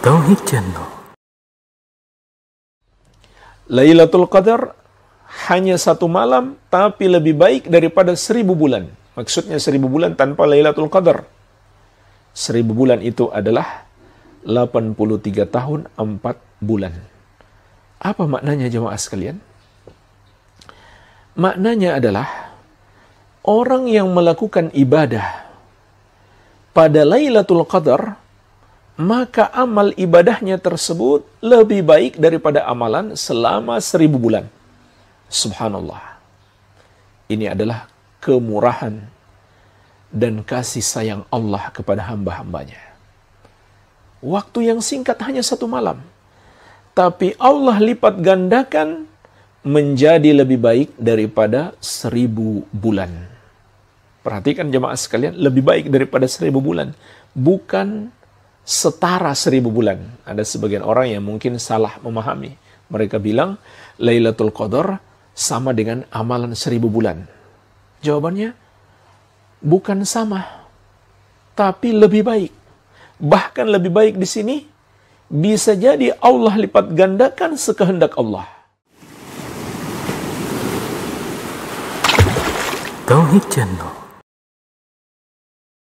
Tauhid Channel. Lailatul Qadar hanya satu malam, tapi lebih baik daripada seribu bulan. Maksudnya seribu bulan tanpa Lailatul Qadar. Seribu bulan itu adalah 83 tahun 4 bulan. Apa maknanya jemaah sekalian? Maknanya adalah orang yang melakukan ibadah pada Lailatul Qadar maka amal ibadahnya tersebut lebih baik daripada amalan selama seribu bulan. Subhanallah. Ini adalah kemurahan dan kasih sayang Allah kepada hamba-hambanya. Waktu yang singkat hanya satu malam. Tapi Allah lipat gandakan menjadi lebih baik daripada seribu bulan. Perhatikan jemaah sekalian, lebih baik daripada seribu bulan. Bukan setara seribu bulan. Ada sebagian orang yang mungkin salah memahami. Mereka bilang, Lailatul Qadar sama dengan amalan seribu bulan. Jawabannya, bukan sama, tapi lebih baik. Bahkan lebih baik di sini, bisa jadi Allah lipat gandakan sekehendak Allah. Tauhid Channel